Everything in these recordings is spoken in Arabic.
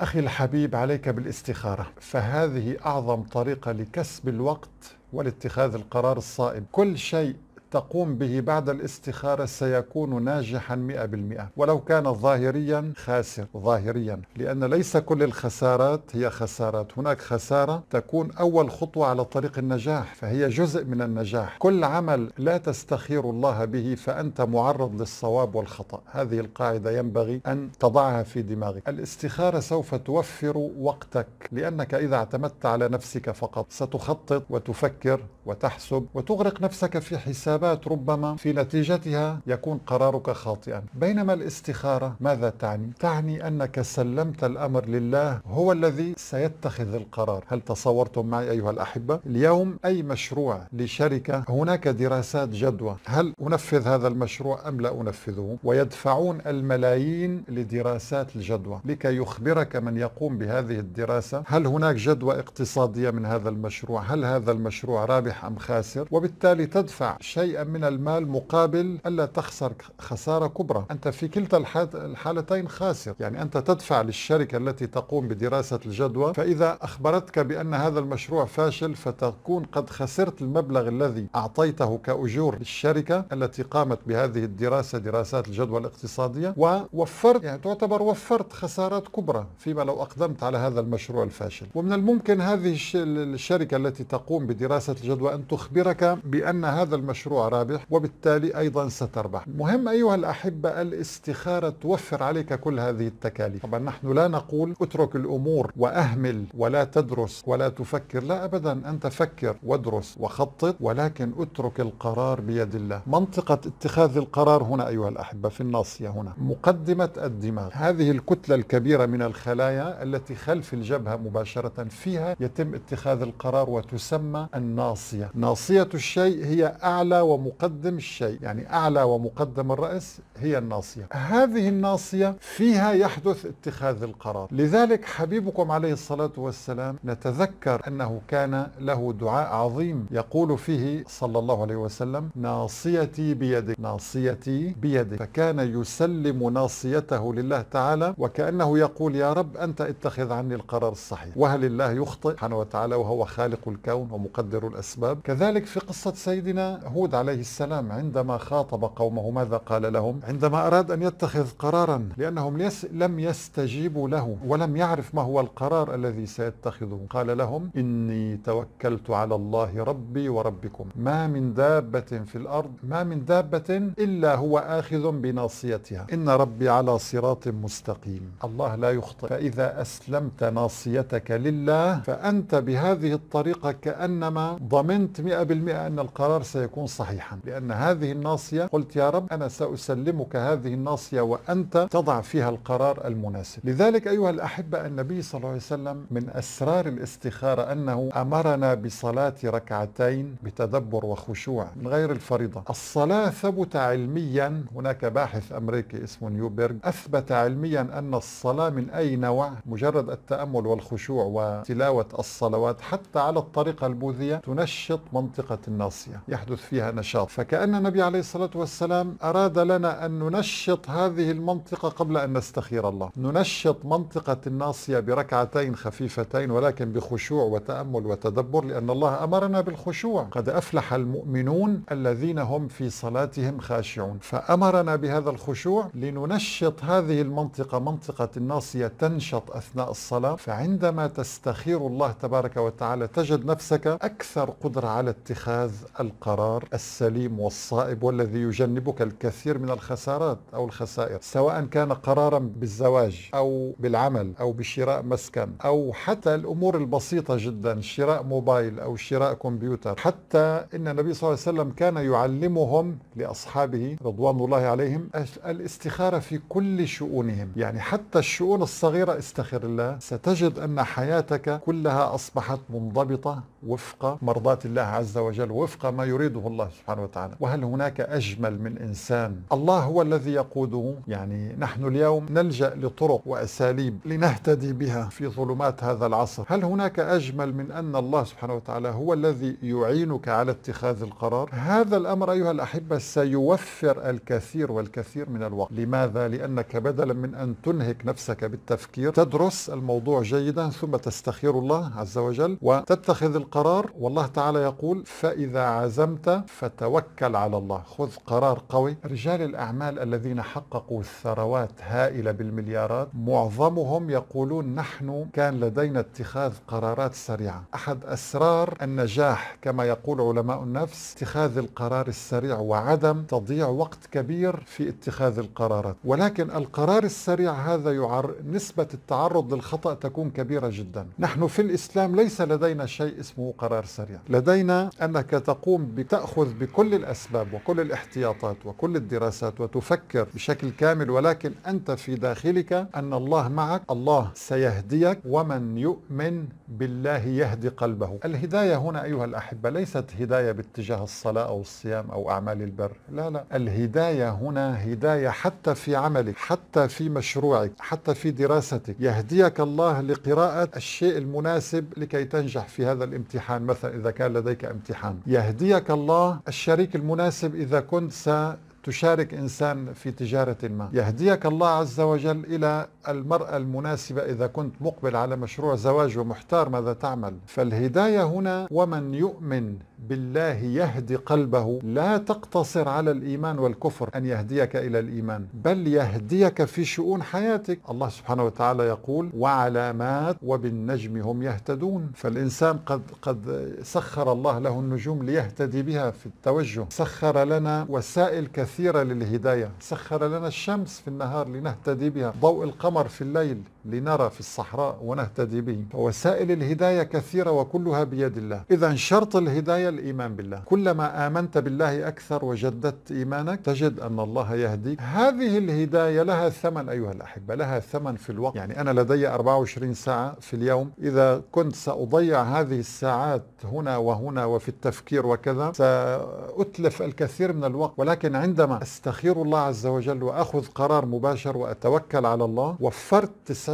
أخي الحبيب عليك بالاستخارة فهذه أعظم طريقة لكسب الوقت ولاتخاذ القرار الصائب كل شيء تقوم به بعد الاستخارة سيكون ناجحا 100% ولو كان ظاهريا خاسر ظاهريا لأن ليس كل الخسارات هي خسارات هناك خسارة تكون أول خطوة على طريق النجاح فهي جزء من النجاح كل عمل لا تستخير الله به فأنت معرض للصواب والخطأ هذه القاعدة ينبغي أن تضعها في دماغك الاستخارة سوف توفر وقتك لأنك إذا اعتمدت على نفسك فقط ستخطط وتفكر وتحسب وتغرق نفسك في حسابات الإجابات ربما في نتيجتها يكون قرارك خاطئا بينما الاستخارة ماذا تعني؟ تعني أنك سلمت الأمر لله هو الذي سيتخذ القرار هل تصورتم معي أيها الأحبة؟ اليوم أي مشروع لشركة هناك دراسات جدوى هل أنفذ هذا المشروع أم لا أنفذه؟ ويدفعون الملايين لدراسات الجدوى لكي يخبرك من يقوم بهذه الدراسة هل هناك جدوى اقتصادية من هذا المشروع؟ هل هذا المشروع رابح أم خاسر؟ وبالتالي تدفع شيء شيئا من المال مقابل ألا تخسر خسارة كبرى أنت في كلتا الحالتين خاسر يعني أنت تدفع للشركة التي تقوم بدراسة الجدوى فإذا أخبرتك بأن هذا المشروع فاشل فتكون قد خسرت المبلغ الذي أعطيته كأجور للشركة التي قامت بهذه الدراسة دراسات الجدوى الاقتصادية ووفرت يعني تعتبر وفرت خسارات كبرى فيما لو أقدمت على هذا المشروع الفاشل ومن الممكن هذه الشركة التي تقوم بدراسة الجدوى أن تخبرك بأن هذا المشروع رابح وبالتالي أيضا ستربح مهم أيها الأحبة الاستخارة توفر عليك كل هذه التكاليف طبعا نحن لا نقول اترك الأمور وأهمل ولا تدرس ولا تفكر لا أبدا أنت فكر وادرس وخطط ولكن اترك القرار بيد الله منطقة اتخاذ القرار هنا أيها الأحبة في الناصية هنا مقدمة الدماغ هذه الكتلة الكبيرة من الخلايا التي خلف الجبهة مباشرة فيها يتم اتخاذ القرار وتسمى الناصية ناصية الشيء هي أعلى ومقدم الشيء يعني أعلى ومقدم الرأس هي الناصية هذه الناصية فيها يحدث اتخاذ القرار لذلك حبيبكم عليه الصلاة والسلام نتذكر أنه كان له دعاء عظيم يقول فيه صلى الله عليه وسلم ناصيتي بيدك ناصيتي بيدك فكان يسلم ناصيته لله تعالى وكأنه يقول يا رب أنت اتخذ عني القرار الصحيح وهل الله يخطئ سبحانه وتعالى وهو خالق الكون ومقدر الأسباب كذلك في قصة سيدنا هود عليه السلام عندما خاطب قومه ماذا قال لهم عندما أراد أن يتخذ قرارا لأنهم ليس لم يستجيبوا له ولم يعرف ما هو القرار الذي سيتخذه قال لهم إني توكلت على الله ربي وربكم ما من دابة في الأرض ما من دابة إلا هو آخذ بناصيتها إن ربي على صراط مستقيم الله لا يخطئ فإذا أسلمت ناصيتك لله فأنت بهذه الطريقة كأنما ضمنت 100% أن القرار سيكون صحيح صحيحا لأن هذه الناصية قلت يا رب أنا سأسلمك هذه الناصية وأنت تضع فيها القرار المناسب لذلك أيها الأحبة النبي صلى الله عليه وسلم من أسرار الاستخارة أنه أمرنا بصلاة ركعتين بتدبر وخشوع من غير الفريضة الصلاة ثبت علميا هناك باحث أمريكي اسمه نيوبرغ أثبت علميا أن الصلاة من أي نوع مجرد التأمل والخشوع وتلاوة الصلوات حتى على الطريقة البوذية تنشط منطقة الناصية يحدث فيها نشاط فكأن النبي عليه الصلاة والسلام أراد لنا أن ننشط هذه المنطقة قبل أن نستخير الله ننشط منطقة الناصية بركعتين خفيفتين ولكن بخشوع وتأمل وتدبر لأن الله أمرنا بالخشوع قد أفلح المؤمنون الذين هم في صلاتهم خاشعون فأمرنا بهذا الخشوع لننشط هذه المنطقة منطقة الناصية تنشط أثناء الصلاة فعندما تستخير الله تبارك وتعالى تجد نفسك أكثر قدرة على اتخاذ القرار السليم والصائب والذي يجنبك الكثير من الخسارات أو الخسائر سواء كان قرارا بالزواج أو بالعمل أو بشراء مسكن أو حتى الأمور البسيطة جدا شراء موبايل أو شراء كمبيوتر حتى إن النبي صلى الله عليه وسلم كان يعلمهم لأصحابه رضوان الله عليهم الاستخارة في كل شؤونهم يعني حتى الشؤون الصغيرة استخر الله ستجد أن حياتك كلها أصبحت منضبطة وفق مرضاة الله عز وجل وفق ما يريده الله سبحانه وتعالى وهل هناك أجمل من إنسان الله هو الذي يقوده يعني نحن اليوم نلجأ لطرق وأساليب لنهتدي بها في ظلمات هذا العصر هل هناك أجمل من أن الله سبحانه وتعالى هو الذي يعينك على اتخاذ القرار هذا الأمر أيها الأحبة سيوفر الكثير والكثير من الوقت لماذا؟ لأنك بدلا من أن تنهك نفسك بالتفكير تدرس الموضوع جيدا ثم تستخير الله عز وجل وتتخذ القرار والله تعالى يقول فإذا عزمت ف فتوكل على الله خذ قرار قوي رجال الأعمال الذين حققوا ثروات هائلة بالمليارات معظمهم يقولون نحن كان لدينا اتخاذ قرارات سريعة أحد أسرار النجاح كما يقول علماء النفس اتخاذ القرار السريع وعدم تضيع وقت كبير في اتخاذ القرارات ولكن القرار السريع هذا يعر نسبة التعرض للخطأ تكون كبيرة جدا نحن في الإسلام ليس لدينا شيء اسمه قرار سريع لدينا أنك تقوم بتأخذ تأخذ بكل الأسباب وكل الاحتياطات وكل الدراسات وتفكر بشكل كامل ولكن أنت في داخلك أن الله معك الله سيهديك ومن يؤمن بالله يهدي قلبه الهداية هنا أيها الأحبة ليست هداية باتجاه الصلاة أو الصيام أو أعمال البر لا لا الهداية هنا هداية حتى في عملك حتى في مشروعك حتى في دراستك يهديك الله لقراءة الشيء المناسب لكي تنجح في هذا الامتحان مثلا إذا كان لديك امتحان يهديك الله الله الشريك المناسب إذا كنت ستشارك إنسان في تجارة ما يهديك الله عز وجل إلى المرأة المناسبة إذا كنت مقبل على مشروع زواج ومحتار ماذا تعمل فالهداية هنا ومن يؤمن بالله يهدي قلبه لا تقتصر على الايمان والكفر ان يهديك الى الايمان بل يهديك في شؤون حياتك الله سبحانه وتعالى يقول وعلامات وبالنجم هم يهتدون فالانسان قد قد سخر الله له النجوم ليهتدي بها في التوجه سخر لنا وسائل كثيره للهدايه سخر لنا الشمس في النهار لنهتدي بها ضوء القمر في الليل لنرى في الصحراء ونهتدي به وسائل الهدايه كثيره وكلها بيد الله اذا شرط الهدايه الإيمان بالله كلما آمنت بالله أكثر وجددت إيمانك تجد أن الله يهديك هذه الهداية لها ثمن أيها الأحبة لها ثمن في الوقت يعني أنا لدي 24 ساعة في اليوم إذا كنت سأضيع هذه الساعات هنا وهنا وفي التفكير وكذا سأتلف الكثير من الوقت ولكن عندما أستخير الله عز وجل وأخذ قرار مباشر وأتوكل على الله وفرت 90%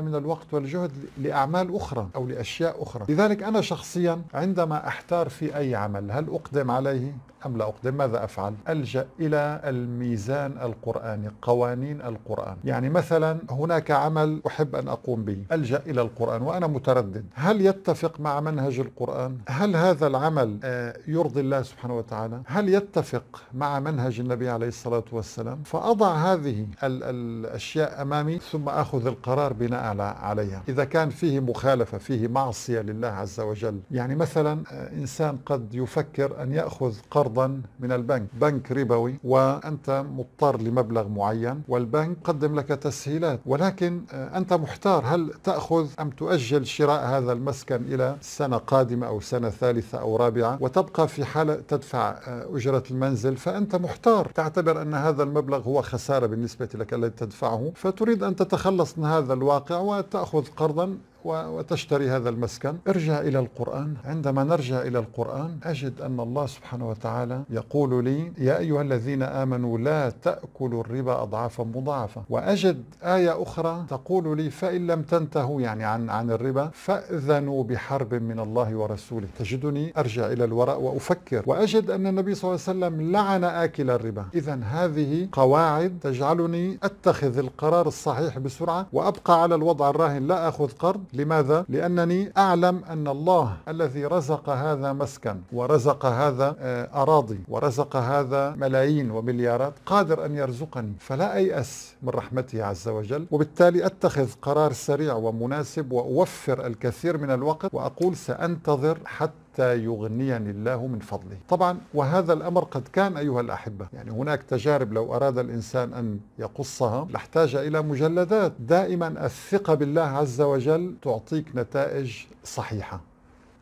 من الوقت والجهد لأعمال أخرى أو لأشياء أخرى لذلك أنا شخصيا عندما أحتار في في أي عمل هل أقدم عليه أم لا أقدم ماذا أفعل ألجأ إلى الميزان القرآني قوانين القرآن يعني مثلا هناك عمل أحب أن أقوم به ألجأ إلى القرآن وأنا متردد هل يتفق مع منهج القرآن هل هذا العمل آه، يرضي الله سبحانه وتعالى هل يتفق مع منهج النبي عليه الصلاة والسلام فأضع هذه الأشياء أمامي ثم أخذ القرار بناء عليها إذا كان فيه مخالفة فيه معصية لله عز وجل يعني مثلا آه، إنسان قد يفكر أن يأخذ قرضا من البنك بنك ربوي وأنت مضطر لمبلغ معين والبنك قدم لك تسهيلات ولكن آه، أنت محتار هل تأخذ أم تؤجل شراء هذا المسكن إلى سنة قادمة أو سنة ثالثة أو رابعة وتبقى في حالة تدفع آه، أجرة المنزل فأنت محتار تعتبر أن هذا المبلغ هو خسارة بالنسبة لك الذي تدفعه فتريد أن تتخلص من هذا الواقع وتأخذ قرضا وتشتري هذا المسكن ارجع إلى القرآن عندما نرجع إلى القرآن أجد أن الله سبحانه وتعالى يقول لي يا أيها الذين آمنوا لا تأكلوا الربا أضعافا مضاعفة وأجد آية أخرى تقول لي فإن لم تنتهوا يعني عن, عن الربا فأذنوا بحرب من الله ورسوله تجدني أرجع إلى الوراء وأفكر وأجد أن النبي صلى الله عليه وسلم لعن آكل الربا إذا هذه قواعد تجعلني أتخذ القرار الصحيح بسرعة وأبقى على الوضع الراهن لا أخذ قرض لماذا؟ لأنني أعلم أن الله الذي رزق هذا مسكن ورزق هذا آه، أراضي ورزق هذا ملايين ومليارات قادر أن يرزقني فلا أيأس من رحمته عز وجل وبالتالي أتخذ قرار سريع ومناسب وأوفر الكثير من الوقت وأقول سأنتظر حتى يغنيني الله من فضله طبعا وهذا الأمر قد كان أيها الأحبة يعني هناك تجارب لو أراد الإنسان أن يقصها لاحتاج إلى مجلدات دائما الثقة بالله عز وجل تعطيك نتائج صحيحة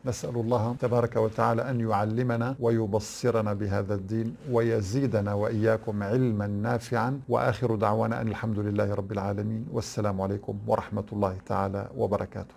نسأل الله تبارك وتعالى أن يعلمنا ويبصرنا بهذا الدين ويزيدنا وإياكم علما نافعا وآخر دعوانا أن الحمد لله رب العالمين والسلام عليكم ورحمة الله تعالى وبركاته